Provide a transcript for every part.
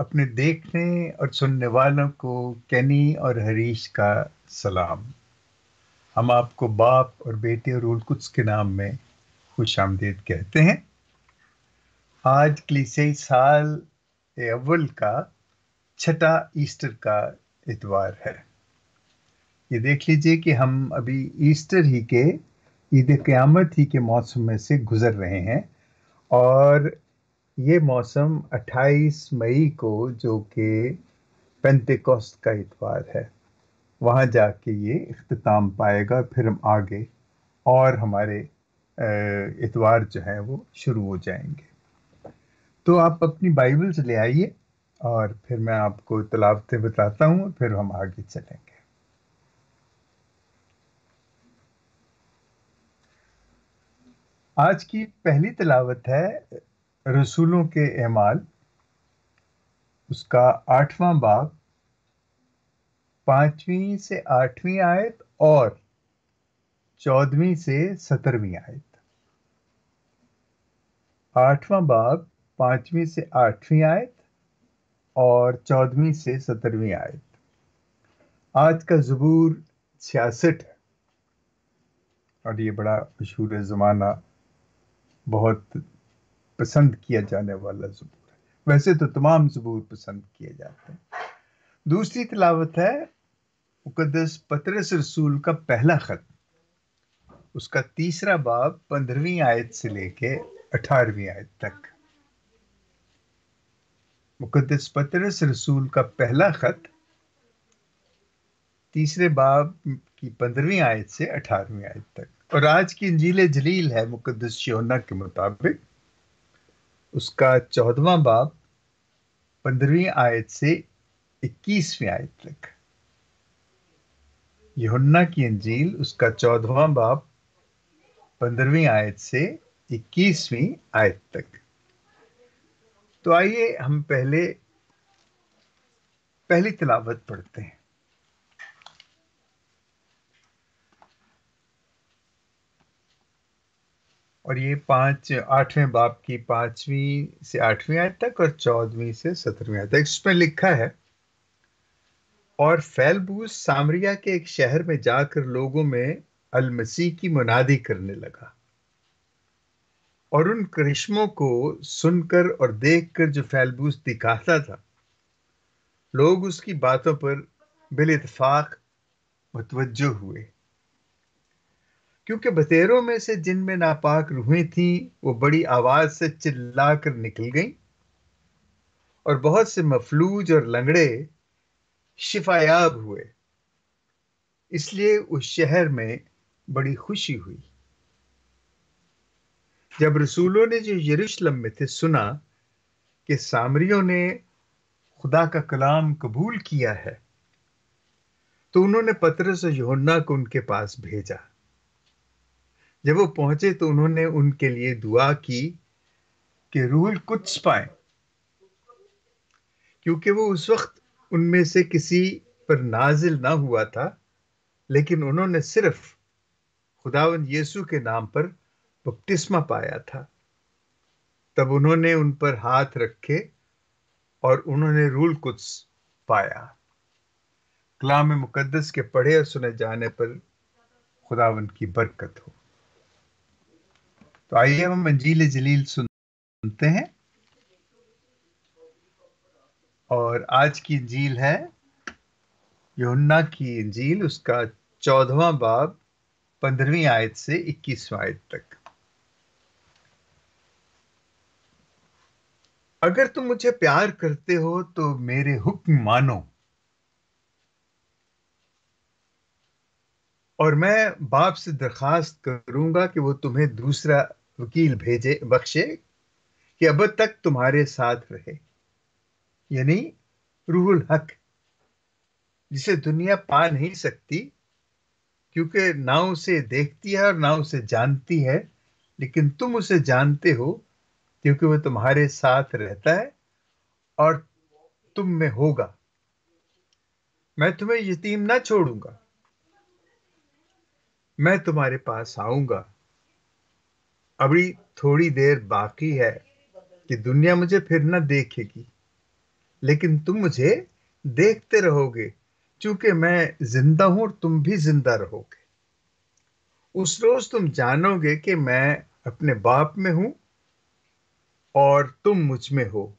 अपने देखने और सुनने वालों को कैनी और हरीश का सलाम हम आपको बाप और बेटे और कुछ के नाम में खुश आमदेद कहते हैं आज क्लीसे साल अव्वल का छठा ईस्टर का इतवार है ये देख लीजिए कि हम अभी ईस्टर ही के ईद क़्यामत ही के मौसम में से गुज़र रहे हैं और ये मौसम 28 मई को जो कि पेंतिकोस्त का इतवार है वहाँ जाके ये अख्ताम पाएगा फिर हम आगे और हमारे इतवार जो हैं वो शुरू हो जाएंगे तो आप अपनी बाइबल्स ले आइए और फिर मैं आपको तलावते बताता हूँ फिर हम आगे चलेंगे आज की पहली तलावत है रसूलों के एमाल उसका आठवां बाग पांचवी से आठवीं आयत और चौदहवीं से सत्रहवीं आयत आठवां बाग पांचवी से आठवीं आयत और चौदहवीं से सत्रहवीं आयत आज का जबूर छियासठ है और ये बड़ा मशहूर ज़माना बहुत पसंद किया जाने वाला जबूर है वैसे तो तमाम जबूर पसंद किए जाते हैं दूसरी तलावत है मुकदस पतरस रसूल का पहला ख़त उसका तीसरा बाब पंद्रहवीं आयत से लेके अठारहवीं आयत तक मुकदस पतरस रसूल का पहला ख़त तीसरे बाब की पंद्रहवीं आयत से अठारहवीं आयत तक और आज की अंजील जलील है मुकदस योना के मुताबिक उसका चौदवा बाब पंद्रहवीं आयत से इक्कीसवीं आयत तक युना की अंजील उसका चौदवा बाब पंद्रहवीं आयत से इक्कीसवीं आयत तक तो आइए हम पहले पहली तिलावत पढ़ते हैं और ये पाँच आठवें बाप की पांचवी से आठवीं आयत तक और चौदहवीं से सत्रहवीं आयत तक इसमें लिखा है और फैलबूस सामरिया के एक शहर में जाकर लोगों में अलमसीह की मुनादी करने लगा और उन करिश्मों को सुनकर और देखकर जो फैलबूस दिखाता था लोग उसकी बातों पर इतफाक मुतवजो हुए क्योंकि बसेरों में से जिनमें नापाक रूहें थीं वो बड़ी आवाज से चिल्ला कर निकल गईं और बहुत से मफलूज और लंगड़े शिफायाब हुए इसलिए उस शहर में बड़ी खुशी हुई जब रसूलों ने जो यरूशलेम में थे सुना कि सामरियों ने खुदा का कलाम कबूल किया है तो उन्होंने पतरस और योन्ना को उनके पास भेजा जब वो पहुंचे तो उन्होंने उनके लिए दुआ की कि रूहल कुछ पाए क्योंकि वो उस वक्त उनमें से किसी पर नाजिल ना हुआ था लेकिन उन्होंने सिर्फ खुदावन यीशु के नाम पर बपतिस्मा पाया था तब उन्होंने उन पर हाथ रखे और उन्होंने रूल कुछ पाया कलाम मुकद्दस के पढ़े और सुने जाने पर खुदावन की बरकत हो तो आइए हम अंजील जलील सुनते हैं और आज की झील है योन्ना की झील उसका चौदवा बाब पंद्रहवीं आयत से इक्कीसवा आयत तक अगर तुम मुझे प्यार करते हो तो मेरे हुक्म मानो और मैं बाप से दरखास्त करूंगा कि वो तुम्हें दूसरा वकील भेजे बख्शे कि अब तक तुम्हारे साथ रहे यानी रूहुल हक जिसे दुनिया पा नहीं सकती क्योंकि ना उसे देखती है और ना उसे जानती है लेकिन तुम उसे जानते हो क्योंकि वह तुम्हारे साथ रहता है और तुम में होगा मैं तुम्हें यतीम ना छोड़ूंगा मैं तुम्हारे पास आऊंगा अभी थोड़ी देर बाकी है कि दुनिया मुझे फिर न देखेगी लेकिन तुम मुझे देखते रहोगे क्योंकि मैं जिंदा हूं और तुम भी जिंदा रहोगे उस रोज तुम जानोगे कि मैं अपने बाप में हूं और तुम मुझ में हो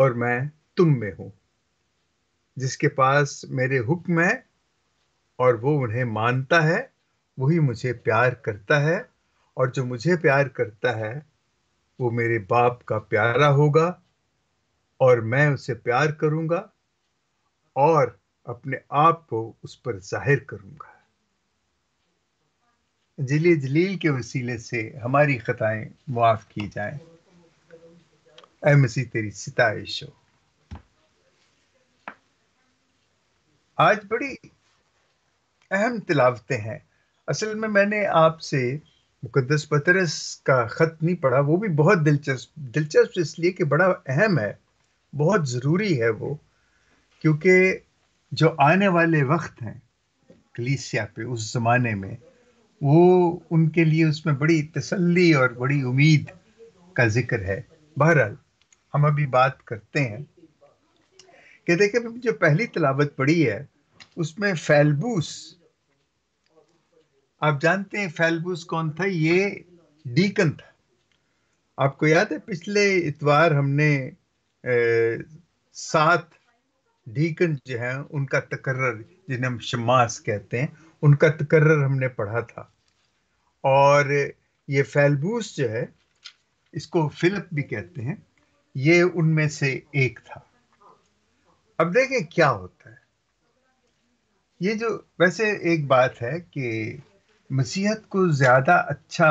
और मैं तुम में हूं जिसके पास मेरे हुक्म है और वो उन्हें मानता है वही मुझे प्यार करता है और जो मुझे प्यार करता है वो मेरे बाप का प्यारा होगा और मैं उसे प्यार करूंगा और अपने आप को उस पर जाहिर करूंगा जली जलील के वसीले से हमारी खताएं मुआफ की जाएं मसीह तेरी सिताइश हो आज बड़ी अहम तिलावतें हैं असल में मैंने आपसे मुकदस पतरस का ख़त नहीं पढ़ा वो भी बहुत दिलचस्प दिलचस्प इसलिए कि बड़ा अहम है बहुत ज़रूरी है वो क्योंकि जो आने वाले वक्त हैं कलीसिया पे उस ज़माने में वो उनके लिए उसमें बड़ी तसल्ली और बड़ी उम्मीद का जिक्र है बहरहाल हम अभी बात करते हैं कि देखिए जो पहली तलावत पढ़ी है उसमें फैलबूस आप जानते हैं फैलबूस कौन था ये डीकन था आपको याद है पिछले इतवार हमने सात डीकन जो है उनका तकर्र जिन्हें हम शमास कहते हैं उनका तकर्र हमने पढ़ा था और ये फैलबूस जो है इसको फिलिप भी कहते हैं ये उनमें से एक था अब देखें क्या होता है ये जो वैसे एक बात है कि मसीहत को ज़्यादा अच्छा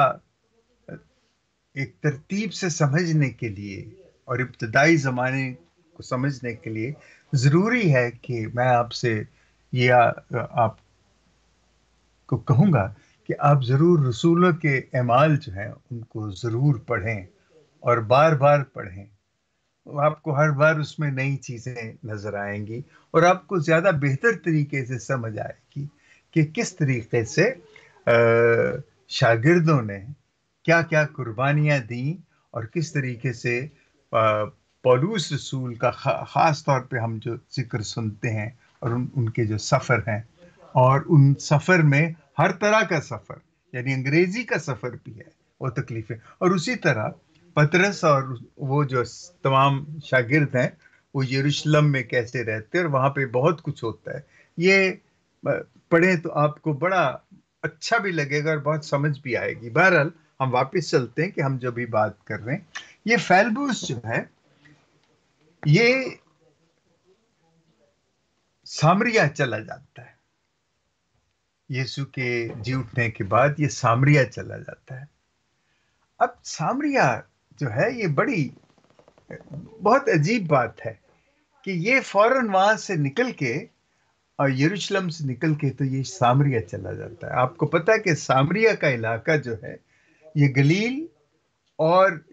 एक तरतीब से समझने के लिए और इब्तदाई ज़माने को समझने के लिए ज़रूरी है कि मैं आपसे यह आप को कहूँगा कि आप ज़रूर रसूलों के अमाल जो हैं उनको ज़रूर पढ़ें और बार बार पढ़ें आपको हर बार उसमें नई चीज़ें नज़र आएंगी और आपको ज़्यादा बेहतर तरीके से समझ आएगी कि किस तरीके से शागिर्दों ने क्या क्या कुर्बानियाँ दी और किस तरीके से पौलूस रसूल का ख़ास तौर पे हम जो जिक्र सुनते हैं और उन उनके जो सफ़र हैं और उन सफ़र में हर तरह का सफ़र यानी अंग्रेज़ी का सफ़र भी है वो तकलीफ़ें और उसी तरह पतरस और वो जो तमाम शागिर्द हैं वो यरूशलम में कैसे रहते हैं और वहाँ पे बहुत कुछ होता है ये पढ़ें तो आपको बड़ा अच्छा भी लगेगा और बहुत समझ भी आएगी बहरहाल हम वापस चलते हैं कि हम जो भी बात कर रहे हैं ये फैलबूस जो है ये सामरिया चला जाता है यीशु के जी उठने के बाद ये सामरिया चला जाता है अब सामरिया जो है ये बड़ी बहुत अजीब बात है कि ये फौरन वहां से निकल के और यरूशलम से निकल के तो ये सामरिया चला जाता है आपको पता है कि सामरिया का इलाका जो है ये गलील और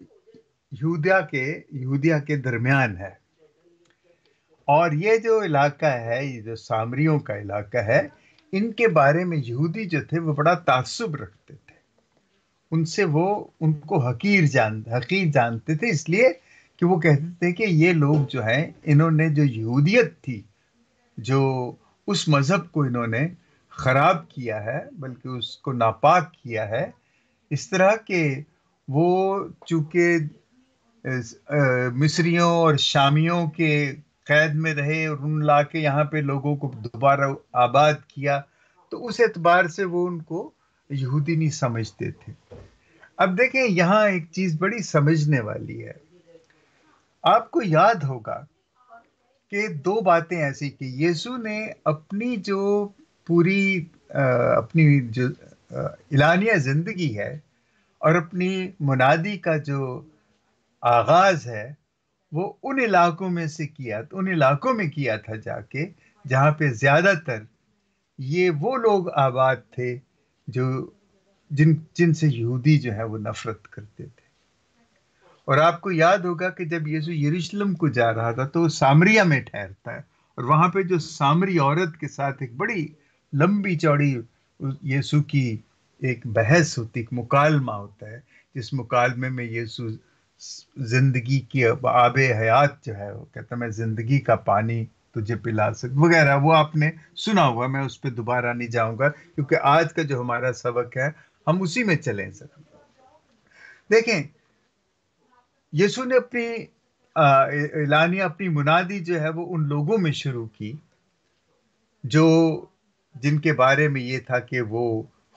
यहूदिया के यहूदिया के दरमियान है और ये जो इलाका है ये जो सामरियों का इलाका है इनके बारे में यहूदी जो थे वो बड़ा तासुब रखते थे उनसे वो उनको हकीर जान हकीर जानते थे इसलिए कि वो कहते थे कि ये लोग जो हैं इन्होंने जो यहूदियत थी जो उस मज़हब को इन्होंने ख़राब किया है बल्कि उसको नापाक किया है इस तरह के वो चूँकि मिस्रियों और शामियों के कैद में रहे और उन ला के यहाँ पे लोगों को दोबारा आबाद किया तो उस एतबार से वो उनको यहूदी नहीं समझते थे अब देखें यहाँ एक चीज़ बड़ी समझने वाली है आपको याद होगा कि दो बातें ऐसी की यीशु ने अपनी जो पूरी आ, अपनी जो इलानिया ज़िंदगी है और अपनी मुनादी का जो आगाज़ है वो उन इलाकों में से किया उन इलाकों में किया था जाके जहाँ पे ज़्यादातर ये वो लोग आबाद थे जो जिन जिनसे यहूदी जो है वो नफ़रत करते थे और आपको याद होगा कि जब यीशु यरूशलेम को जा रहा था तो सामरिया में ठहरता है और वहाँ पे जो सामरी औरत के साथ एक बड़ी लंबी चौड़ी यीशु की एक बहस होती एक मुकालमा होता है जिस मुकालमे में यीशु जिंदगी की आब हयात जो है वो कहता मैं जिंदगी का पानी तुझे पिला सक वगैरह वो आपने सुना हुआ मैं उस पर दोबारा नहीं जाऊंगा क्योंकि आज का जो हमारा सबक है हम उसी में चलें सर देखें यीशु ने अपनी ऐलानी अपनी मुनादी जो है वो उन लोगों में शुरू की जो जिनके बारे में ये था कि वो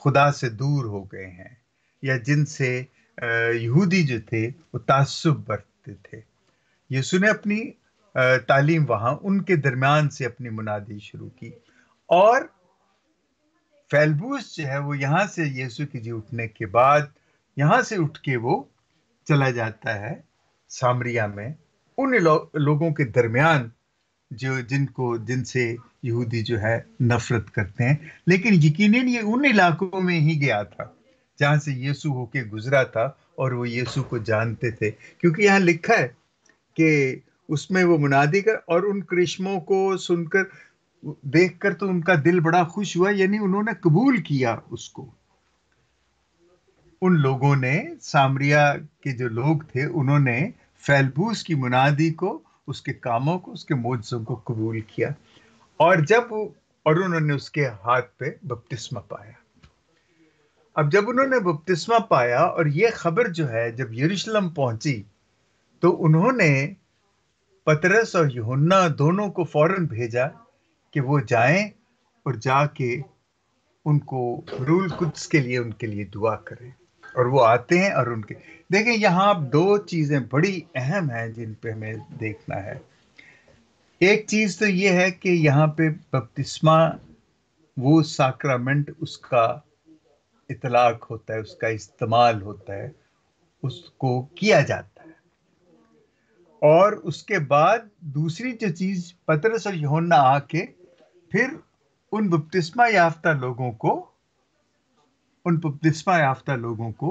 खुदा से दूर हो गए हैं या जिनसे यहूदी जो थे वो तासुब बरतते थे यीशु ने अपनी तालीम वहाँ उनके दरमियान से अपनी मुनादी शुरू की और फैलबूस जो है वो यहाँ से यीशु के जी उठने के बाद यहाँ से उठ के वो चला जाता है सामरिया में उन लो, लोगों के दरमियान जो जिनको जिनसे यहूदी जो है नफरत करते हैं लेकिन यकीनन ये उन इलाकों में ही गया था जहां से यीशु होके गुजरा था और वो यीशु को जानते थे क्योंकि यहाँ लिखा है कि उसमें वो मुनादी कर और उन करिश्मों को सुनकर देखकर तो उनका दिल बड़ा खुश हुआ यानी उन्होंने कबूल किया उसको उन लोगों ने सामरिया के जो लोग थे उन्होंने फैलबूस की मुनादी को उसके कामों को उसके मोजों को कबूल किया और जब और उन्होंने उसके हाथ पे बपतिस्मा पाया अब जब उन्होंने बपतिस्मा पाया और ये खबर जो है जब यरूशलेम पहुंची तो उन्होंने पतरस और यहुन्ना दोनों को फौरन भेजा कि वो जाएं और जाके उनको रूल कुद्स के लिए उनके लिए दुआ करें और वो आते हैं और उनके देखें यहाँ आप दो चीज़ें बड़ी अहम हैं जिन पे हमें देखना है एक चीज़ तो ये है कि यहाँ पे बपतिस्मा वो साक्रामेंट उसका इतलाक होता है उसका इस्तेमाल होता है उसको किया जाता है और उसके बाद दूसरी जो चीज़ पतरस और योना आके फिर उन बपतिस्मा याफ्ता लोगों को उन निस्पा याफ्ता लोगों को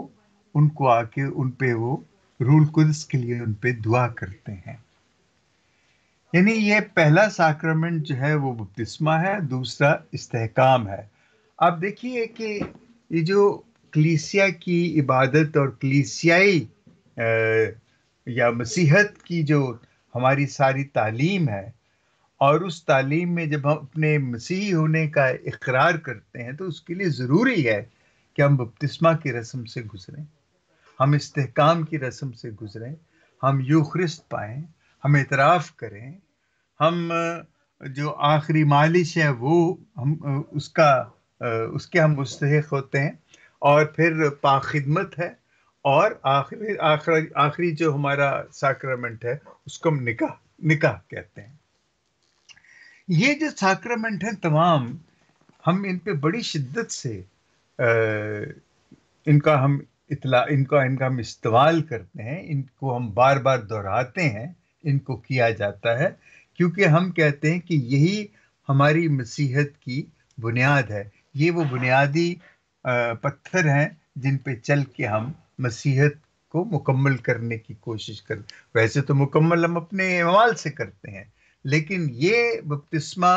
उनको आके उन पे वो रूल कुदस के लिए उन पे दुआ करते हैं यानी ये पहला साक्रमेंट जो है वो बपतिस्मा है दूसरा इस्तेकाम है आप देखिए कि ये जो कलीसिया की इबादत और कलीसियाई या मसीहत की जो हमारी सारी तालीम है और उस तालीम में जब हम अपने मसीही होने का इकरार करते हैं तो उसके लिए ज़रूरी है कि हम बपतिस्मा की रस्म से गुजरें हम इस्तेकाम की रस्म से गुजरें हम यूख्रिस्त पाएं हम इतराफ़ करें हम जो आखिरी मालिश है वो हम उसका उसके हम मुस्तक होते हैं और फिर पाखिदमत है और आखिरी आखिरी आखिरी जो हमारा साक्रामेंट है उसको हम निकाह निकाह कहते हैं ये जो साक्रामेंट है तमाम हम इन पे बड़ी शिद्दत से इनका हम इतला इनका इनका हम इस्तेमाल करते हैं इनको हम बार बार दोहराते हैं इनको किया जाता है क्योंकि हम कहते हैं कि यही हमारी मसीहत की बुनियाद है ये वो बुनियादी पत्थर हैं जिन पे चल के हम मसीहत को मुकम्मल करने की कोशिश कर वैसे तो मुकम्मल हम अपने अमाल से करते हैं लेकिन ये बपतिस्मा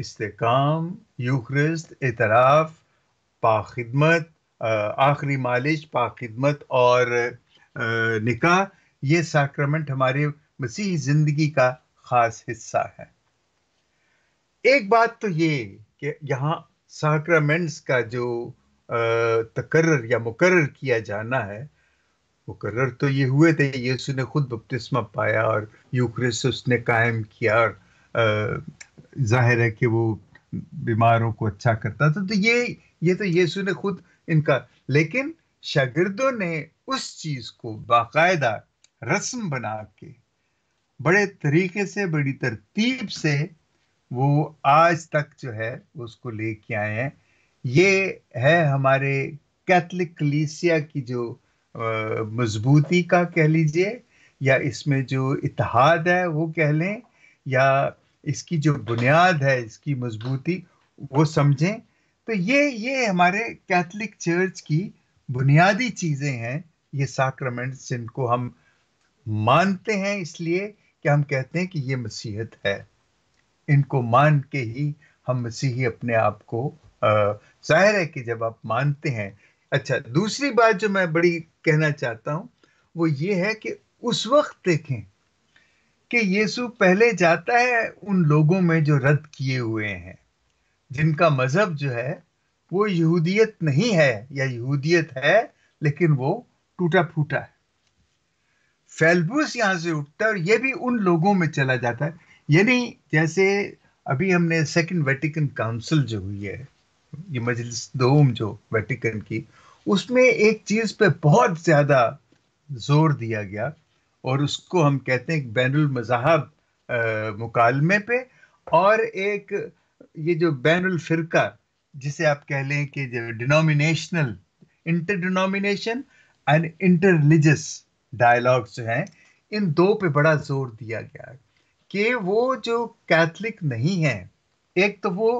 इस्तेकाम यूख्रिस्त एतराफ़ पाखिदमत आखिरी मालिश पाखिदमत और निकाह ये सैक्रमेंट हमारे मसीह जिंदगी का खास हिस्सा है एक बात तो ये कि यहाँ सैक्रमेंट्स का जो तकर्र या मुकर्र किया जाना है मुकर्र तो ये हुए थे यीशु ने खुद बपतिस्मा पाया और यूक्रिस उसने कायम किया और जाहिर है कि वो बीमारों को अच्छा करता था तो ये ये तो यीशु ने खुद इनका लेकिन शागिर्दों ने उस चीज को बाकायदा रस्म बना के बड़े तरीके से बड़ी तरतीब से वो आज तक जो है उसको लेके आए हैं ये है हमारे कैथलिक कलीसिया की जो मजबूती का कह लीजिए या इसमें जो इतिहाद है वो कह लें या इसकी जो बुनियाद है इसकी मजबूती वो समझें तो ये ये हमारे कैथलिक चर्च की बुनियादी चीजें हैं ये साक्रमेंट जिनको हम मानते हैं इसलिए कि हम कहते हैं कि ये मसीहत है इनको मान के ही हम मसीही अपने आप को जाहिर है कि जब आप मानते हैं अच्छा दूसरी बात जो मैं बड़ी कहना चाहता हूँ वो ये है कि उस वक्त देखें कि यीशु पहले जाता है उन लोगों में जो रद्द किए हुए हैं जिनका मजहब जो है वो यहूदियत नहीं है या यहूदियत है लेकिन वो टूटा फूटा है फैलबूस यहाँ से उठता है और ये भी उन लोगों में चला जाता है ये नहीं जैसे अभी हमने सेकंड वेटिकन काउंसिल जो हुई है ये मजलिस दोम जो वेटिकन की उसमें एक चीज़ पे बहुत ज़्यादा जोर दिया गया और उसको हम कहते हैं बैन मजाहब मुकालमे पे और एक ये जो बैन फिरका जिसे आप कह लें कि जो denominational inter denomination and inter religious dialogues जो हैं इन दो पे बड़ा जोर दिया गया कि वो जो कैथलिक नहीं है एक तो वो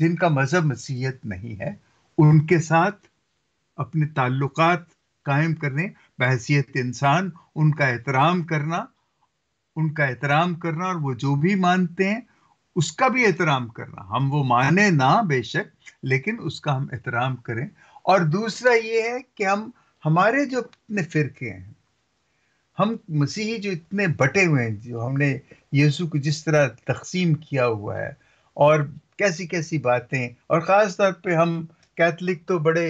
जिनका मज़हब मसीहत नहीं है उनके साथ अपने ताल्लुक कायम करने बहसीत इंसान उनका एहतराम करना उनका एहतराम करना और वो जो भी मानते हैं उसका भी एहतराम करना हम वो माने ना बेशक लेकिन उसका हम एहतराम करें और दूसरा ये है कि हम हमारे जो अपने फिरके हैं हम मसीही जो इतने बटे हुए हैं जो हमने यीशु को जिस तरह तकसीम किया हुआ है और कैसी कैसी बातें और ख़ास तौर पे हम कैथलिक तो बड़े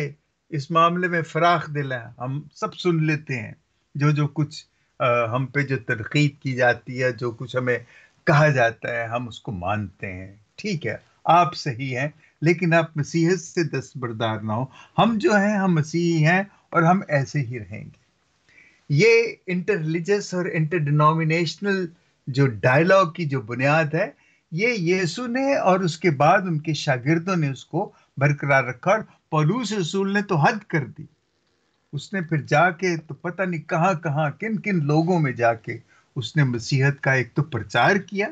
इस मामले में फराख दिल हैं हम सब सुन लेते हैं जो जो कुछ आ, हम पे जो तनकीद की जाती है जो कुछ हमें कहा जाता है हम उसको मानते हैं ठीक है आप सही हैं लेकिन आप मसीहत से दस्तबरदार ना हो हम जो हैं हम मसीही हैं और हम ऐसे ही रहेंगे ये इंटर रिलीजियस और इंटर डिनोमिनेशनल जो डायलॉग की जो बुनियाद है ये यीशु ने और उसके बाद उनके शागिर्दों ने उसको बरकरार रखा और पलूस रसूल ने तो हद कर दी उसने फिर जाके तो पता नहीं कहाँ कहाँ किन किन लोगों में जाके उसने मसीहत का एक तो प्रचार किया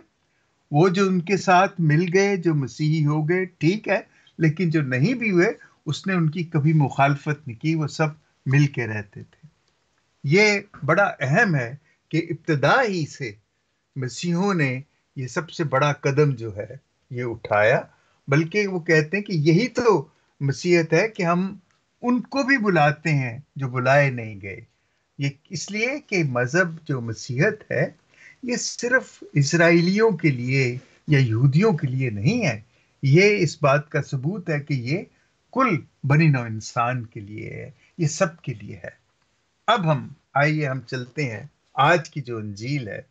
वो जो उनके साथ मिल गए जो मसीही हो गए ठीक है लेकिन जो नहीं भी हुए उसने उनकी कभी मुखालफत नहीं की वो सब मिल के रहते थे ये बड़ा अहम है कि इब्तदा ही से मसीहों ने ये सबसे बड़ा कदम जो है ये उठाया बल्कि वो कहते हैं कि यही तो मसीहत है कि हम उनको भी बुलाते हैं जो बुलाए नहीं गए ये इसलिए कि मज़हब जो मसीहत है ये सिर्फ इसराइलियों के लिए या यहूदियों के लिए नहीं है ये इस बात का सबूत है कि ये कुल बनी नौ इंसान के लिए है ये सब के लिए है अब हम आइए हम चलते हैं आज की जो अंजील है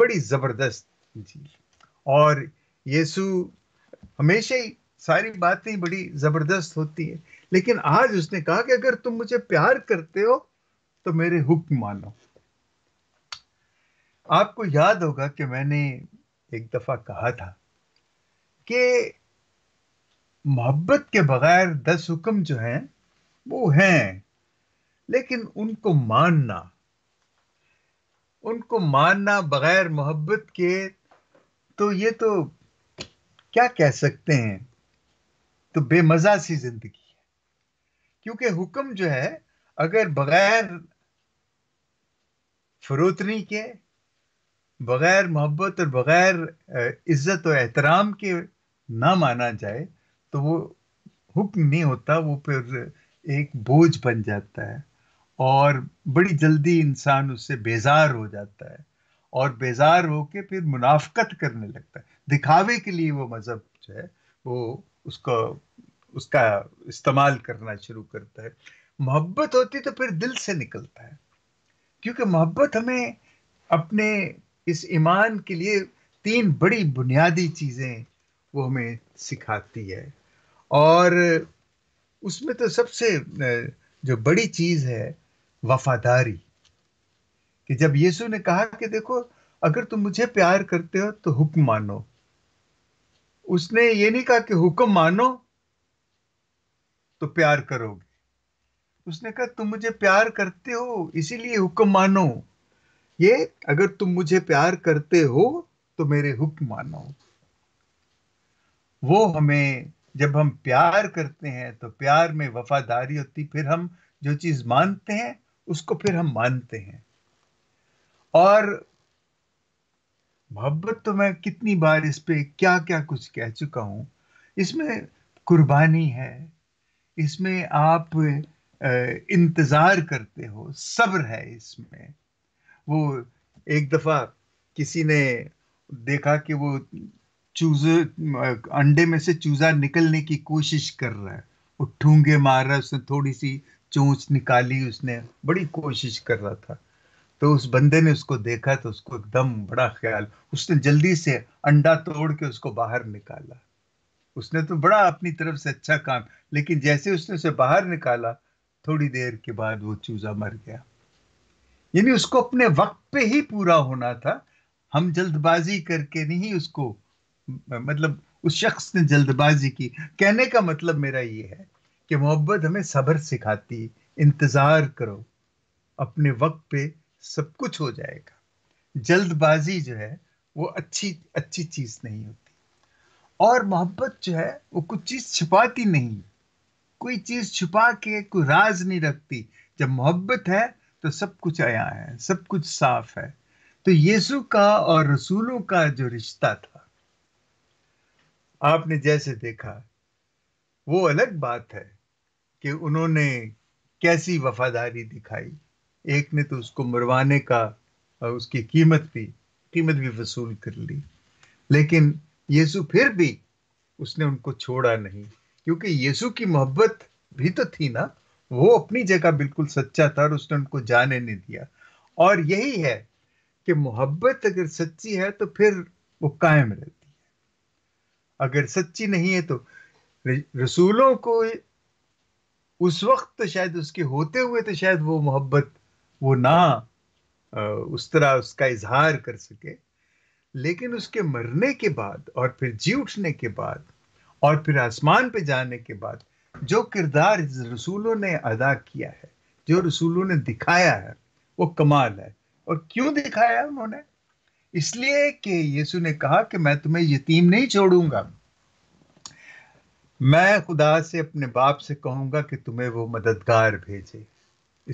बड़ी ज़बरदस्त अंजील और यीशु हमेशा ही सारी बातें बड़ी ज़बरदस्त होती है लेकिन आज उसने कहा कि अगर तुम मुझे प्यार करते हो तो मेरे हुक्म मानो आपको याद होगा कि मैंने एक दफा कहा था कि मोहब्बत के बगैर दस हुक्म जो हैं वो हैं लेकिन उनको मानना उनको मानना बगैर मोहब्बत के तो ये तो क्या कह सकते हैं तो बेमजा सी जिंदगी है क्योंकि हुक्म जो है अगर बगैर फरोतनी के बग़ैर मोहब्बत और बग़ैर इज़्ज़त और एहतराम के ना माना जाए तो वो हुक्म नहीं होता वो फिर एक बोझ बन जाता है और बड़ी जल्दी इंसान उससे बेजार हो जाता है और बेजार होके फिर मुनाफ्त करने लगता है दिखावे के लिए वो मज़हब जो है वो उसको उसका इस्तेमाल करना शुरू करता है मोहब्बत होती तो फिर दिल से निकलता है क्योंकि मोहब्बत हमें अपने इस ईमान के लिए तीन बड़ी बुनियादी चीज़ें वो हमें सिखाती है और उसमें तो सबसे जो बड़ी चीज़ है वफादारी कि जब यीशु ने कहा कि देखो अगर तुम मुझे प्यार करते हो तो हुक्म मानो उसने ये नहीं कहा कि हुक्म मानो तो प्यार करोगे उसने कहा तुम मुझे प्यार करते हो इसीलिए हुक्म मानो ये अगर तुम मुझे प्यार करते हो तो मेरे हुक्म मानो वो हमें जब हम प्यार करते हैं तो प्यार में वफादारी होती फिर हम जो चीज मानते हैं उसको फिर हम मानते हैं और मोहब्बत तो मैं कितनी बार इस पे क्या क्या कुछ कह चुका हूं इसमें कुर्बानी है इसमें आप इंतज़ार करते हो सब्र है इसमें वो एक दफ़ा किसी ने देखा कि वो चूजे अंडे में से चूजा निकलने की कोशिश कर रहा है वो ठूंगे मार रहा है उसने थोड़ी सी चोंच निकाली उसने बड़ी कोशिश कर रहा था तो उस बंदे ने उसको देखा तो उसको एकदम बड़ा ख्याल उसने जल्दी से अंडा तोड़ के उसको बाहर निकाला उसने तो बड़ा अपनी तरफ से अच्छा काम लेकिन जैसे उसने उसे बाहर निकाला थोड़ी देर के बाद वो चूजा मर गया यानी उसको अपने वक्त पे ही पूरा होना था हम जल्दबाजी करके नहीं उसको मतलब उस शख्स ने जल्दबाजी की कहने का मतलब मेरा ये है कि मोहब्बत हमें सब्र सिखाती इंतज़ार करो अपने वक्त पे सब कुछ हो जाएगा जल्दबाजी जो है वो अच्छी अच्छी चीज़ नहीं होती और मोहब्बत जो है वो कुछ चीज़ छिपाती नहीं कोई चीज छुपा के कोई राज नहीं रखती जब मोहब्बत है तो सब कुछ आया है सब कुछ साफ है तो यीशु का और रसूलों का जो रिश्ता था आपने जैसे देखा वो अलग बात है कि उन्होंने कैसी वफादारी दिखाई एक ने तो उसको मरवाने का और उसकी कीमत भी कीमत भी वसूल कर ली लेकिन यीशु फिर भी उसने उनको छोड़ा नहीं क्योंकि यीशु की मोहब्बत भी तो थी ना वो अपनी जगह बिल्कुल सच्चा था और उसने उनको जाने नहीं दिया और यही है कि मोहब्बत अगर सच्ची है तो फिर वो कायम रहती है अगर सच्ची नहीं है तो रसूलों को उस वक्त तो शायद उसके होते हुए तो शायद वो मोहब्बत वो ना उस तरह उसका इजहार कर सके लेकिन उसके मरने के बाद और फिर जी उठने के बाद और फिर आसमान पे जाने के बाद जो किरदार रसूलों ने अदा किया है जो रसूलों ने दिखाया है वो कमाल है और क्यों दिखाया उन्होंने इसलिए कि यीशु ने कहा कि मैं तुम्हें यतीम नहीं छोड़ूंगा मैं खुदा से अपने बाप से कहूंगा कि तुम्हें वो मददगार भेजे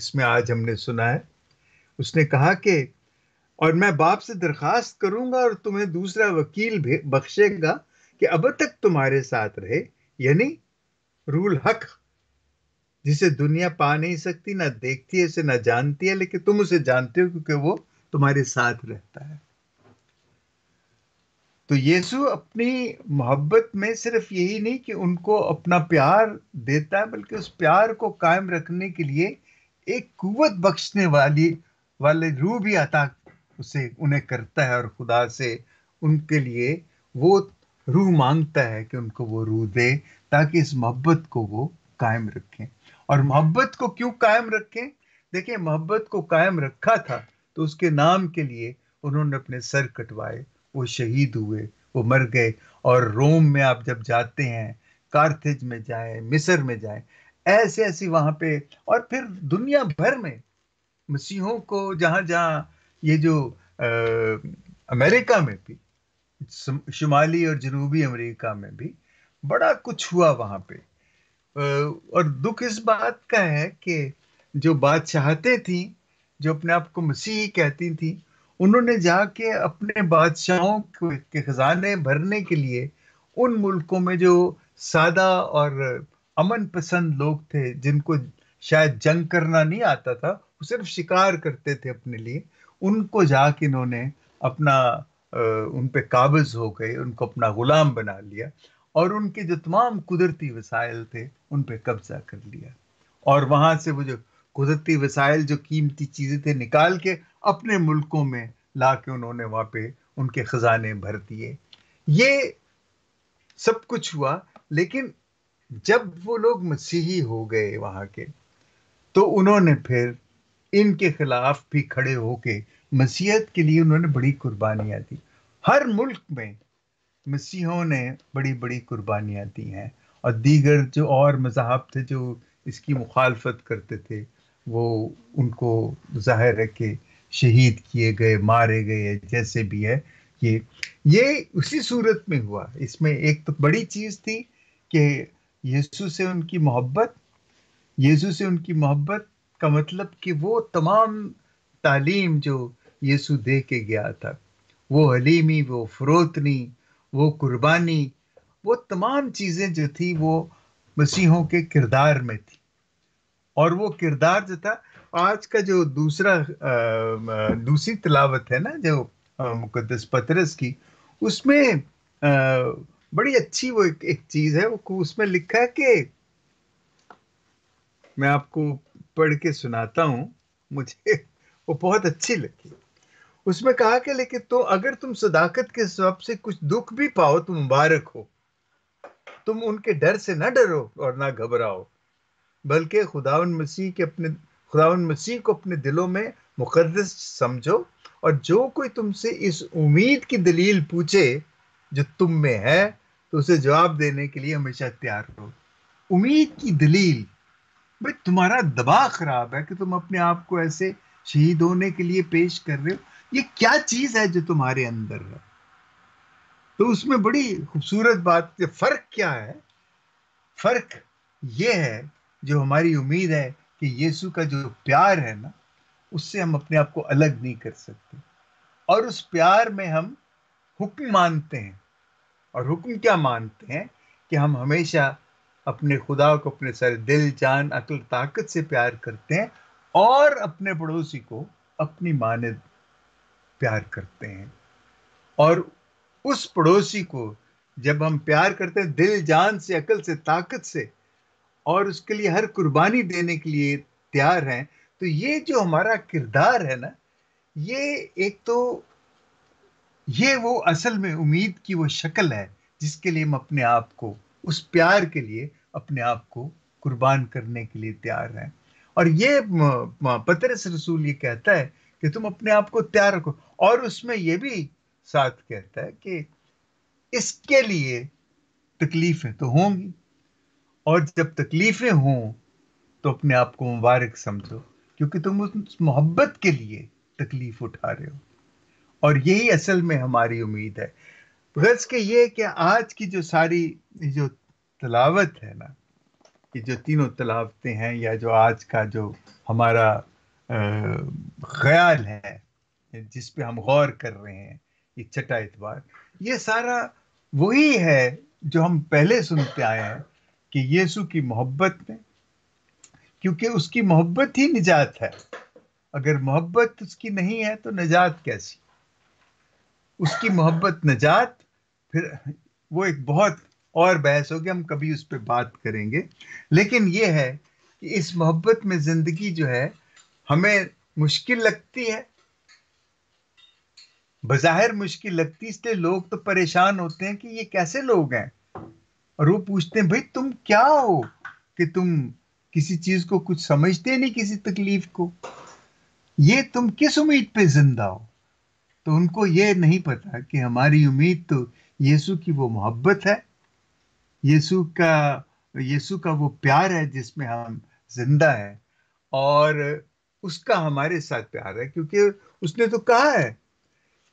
इसमें आज हमने सुना है उसने कहा कि और मैं बाप से दरखास्त करूंगा और तुम्हें दूसरा वकील बख्शेगा कि अब तक तुम्हारे साथ रहे यानी रूल हक जिसे दुनिया पा नहीं सकती ना देखती है उसे ना जानती है लेकिन तुम उसे जानते हो क्योंकि वो तुम्हारे साथ रहता है तो यीशु अपनी मोहब्बत में सिर्फ यही नहीं कि उनको अपना प्यार देता है बल्कि उस प्यार को कायम रखने के लिए एक कुवत बख्शने वाली वाले रूह भी अता उसे उन्हें करता है और खुदा से उनके लिए वो रूह मांगता है कि उनको वो रूह दे ताकि इस मोहब्बत को वो कायम रखें और मोहब्बत को क्यों कायम रखें देखिए मोहब्बत को कायम रखा था तो उसके नाम के लिए उन्होंने अपने सर कटवाए वो शहीद हुए वो मर गए और रोम में आप जब जाते हैं कार्थेज में जाए मिस्र में जाए ऐसे ऐसे वहाँ पे और फिर दुनिया भर में मसीहों को जहाँ जहाँ ये जो आ, अमेरिका में भी शुमाली और जनूबी अमेरिका में भी बड़ा कुछ हुआ वहाँ पे और दुख इस बात का है कि जो बादशाहतें थी जो अपने आप को मसीही कहती थी उन्होंने जाके अपने बादशाहों के खजाने भरने के लिए उन मुल्कों में जो सादा और अमन पसंद लोग थे जिनको शायद जंग करना नहीं आता था वो सिर्फ शिकार करते थे अपने लिए उनको जाके इन्होंने अपना उन पे काबज़ हो गए उनको अपना गुलाम बना लिया और उनके जो तमाम कुदरती वसायल थे उन पे कब्जा कर लिया और वहाँ से वो जो कुदरती वसायल जो कीमती चीज़ें थे निकाल के अपने मुल्कों में ला के उन्होंने वहाँ पे उनके ख़जाने भर दिए ये सब कुछ हुआ लेकिन जब वो लोग मसीही हो गए वहाँ के तो उन्होंने फिर इनके खिलाफ भी खड़े होके मसीहत के लिए उन्होंने बड़ी कुर्बानियां दी हर मुल्क में मसीहों ने बड़ी बड़ी कुर्बानियाँ दी हैं और दीगर जो और मज़हब थे जो इसकी मुखालफत करते थे वो उनको जाहिर है कि शहीद किए गए मारे गए जैसे भी है ये ये उसी सूरत में हुआ इसमें एक तो बड़ी चीज़ थी कि यीशु से उनकी मोहब्बत यीशु से उनकी मोहब्बत का मतलब कि वो तमाम तालीम जो यीशु दे के गया था वो हलीमी वो फरोतनी वो कुर्बानी वो तमाम चीज़ें जो थी वो मसीहों के किरदार में थी और वो किरदार जो था आज का जो दूसरा दूसरी तलावत है ना जो मुकदस पतरस की उसमें बड़ी अच्छी वो एक, एक चीज़ है वो उसमें लिखा है कि मैं आपको पढ़ के सुनाता हूँ मुझे वो बहुत अच्छी लगी उसमें कहा कि लेकिन तो अगर तुम सदाकत के सब से कुछ दुख भी पाओ तो मुबारक हो तुम उनके डर से ना डरो और ना घबराओ बल्कि खुदावन मसीह के अपने खुदावन मसीह को अपने दिलों में मुकदस समझो और जो कोई तुमसे इस उम्मीद की दलील पूछे जो तुम में है तो उसे जवाब देने के लिए हमेशा तैयार रहो उम्मीद की दलील भाई तुम्हारा दबाव खराब है कि तुम अपने आप को ऐसे शहीद होने के लिए पेश कर रहे हो ये क्या चीज है जो तुम्हारे अंदर है तो उसमें बड़ी खूबसूरत बात फर्क क्या है फर्क ये है जो हमारी उम्मीद है कि यीशु का जो प्यार है ना उससे हम अपने आप को अलग नहीं कर सकते और उस प्यार में हम हुक्म मानते हैं और हुक्म क्या मानते हैं कि हम हमेशा अपने खुदा को अपने सारे दिल जान अकल ताकत से प्यार करते हैं और अपने पड़ोसी को अपनी मानद प्यार करते हैं और उस पड़ोसी को जब हम प्यार करते हैं दिल जान से अकल से ताकत से और उसके लिए हर कुर्बानी देने के लिए तैयार हैं तो ये जो हमारा किरदार है ना ये एक तो ये वो असल में उम्मीद की वो शक्ल है जिसके लिए हम अपने आप को उस प्यार के लिए अपने आप को कुर्बान करने के लिए तैयार हैं और ये पतरस रसूल ये कहता है कि तुम अपने आप को तैयार रखो और उसमें यह भी साथ कहता है कि इसके लिए तकलीफें तो होंगी और जब तकलीफें हों तो अपने आप को मुबारक समझो क्योंकि तुम उस मोहब्बत के लिए तकलीफ उठा रहे हो और यही असल में हमारी उम्मीद है गर्ज के ये कि आज की जो सारी जो तलावत है ना कि जो तीनों तलावतें हैं या जो आज का जो हमारा ख्याल है जिस पे हम गौर कर रहे हैं ये छठा इतवार ये सारा वही है जो हम पहले सुनते आए हैं कि यीशु की मोहब्बत में क्योंकि उसकी मोहब्बत ही निजात है अगर मोहब्बत उसकी नहीं है तो निजात कैसी उसकी मोहब्बत निजात फिर वो एक बहुत और बहस होगी हम कभी उस पर बात करेंगे लेकिन ये है कि इस मोहब्बत में ज़िंदगी जो है हमें मुश्किल लगती है बज़ाहिर मुश्किल लगती इसलिए लोग तो परेशान होते हैं कि ये कैसे लोग हैं और वो पूछते हैं भाई तुम क्या हो कि तुम किसी चीज को कुछ समझते नहीं किसी तकलीफ को ये तुम किस उम्मीद पे जिंदा हो तो उनको ये नहीं पता कि हमारी उम्मीद तो यीशु की वो मोहब्बत है यीशु का यीशु का वो प्यार है जिसमें हम जिंदा है और उसका हमारे साथ प्यार है क्योंकि उसने तो कहा है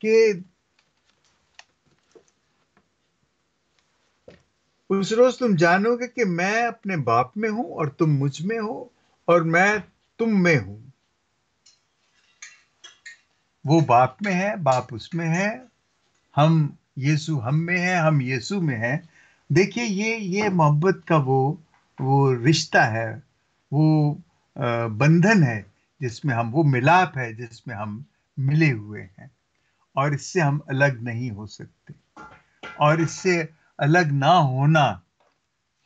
कि उस रोज तुम जानोगे कि मैं अपने बाप में हूं और तुम मुझ में हो और मैं तुम में हूं वो बाप में है बाप उसमें है हम यीशु हम में है हम यीशु में है देखिए ये ये मोहब्बत का वो वो रिश्ता है वो बंधन है जिसमें हम वो मिलाप है जिसमें हम मिले हुए हैं और इससे हम अलग नहीं हो सकते और इससे अलग ना होना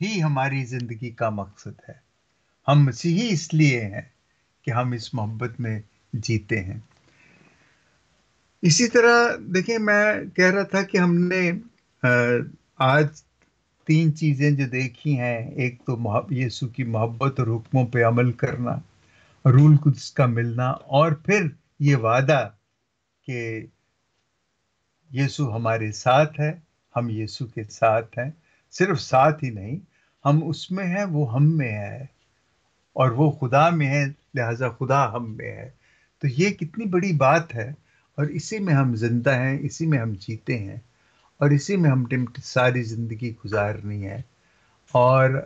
ही हमारी जिंदगी का मकसद है हम मसीही इसलिए हैं कि हम इस मोहब्बत में जीते हैं इसी तरह देखिए मैं कह रहा था कि हमने आज तीन चीज़ें जो देखी हैं एक तो यीशु की मोहब्बत और हुक्मों पे अमल करना रूल कुछ का मिलना और फिर ये वादा कि यीशु हमारे साथ है हम यीशु के साथ हैं सिर्फ साथ ही नहीं हम उसमें हैं वो हम में है और वो खुदा में है लिहाजा खुदा हम में है तो ये कितनी बड़ी बात है और इसी में हम जिंदा हैं इसी में हम जीते हैं और इसी में हम सारी ज़िंदगी गुजारनी है और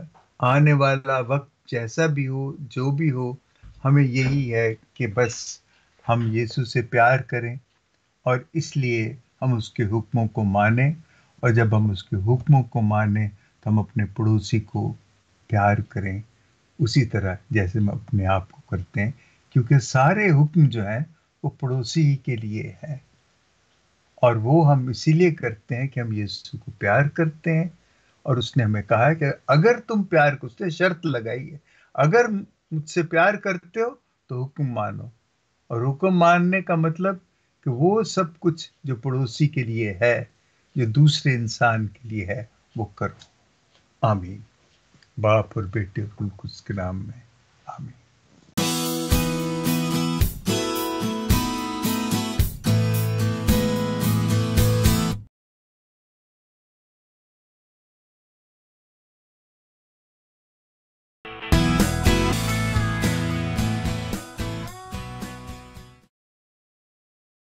आने वाला वक्त जैसा भी हो जो भी हो हमें यही है कि बस हम यीशु से प्यार करें और इसलिए हम उसके हुक्मों को माने और जब हम उसके हुक्मों को माने तो हम अपने पड़ोसी को प्यार करें उसी तरह जैसे हम अपने आप को करते हैं क्योंकि सारे हुक्म जो हैं वो पड़ोसी ही के लिए है और वो हम इसीलिए करते हैं कि हम यीशु को प्यार करते हैं और उसने हमें कहा है कि अगर तुम प्यार को उसने शर्त लगाई है अगर मुझसे प्यार करते हो तो हुक्म मानो और हुक्म मानने का मतलब कि वो सब कुछ जो पड़ोसी के लिए है जो दूसरे इंसान के लिए है वो करो आमीन बाप और बेटे और कुछ के नाम में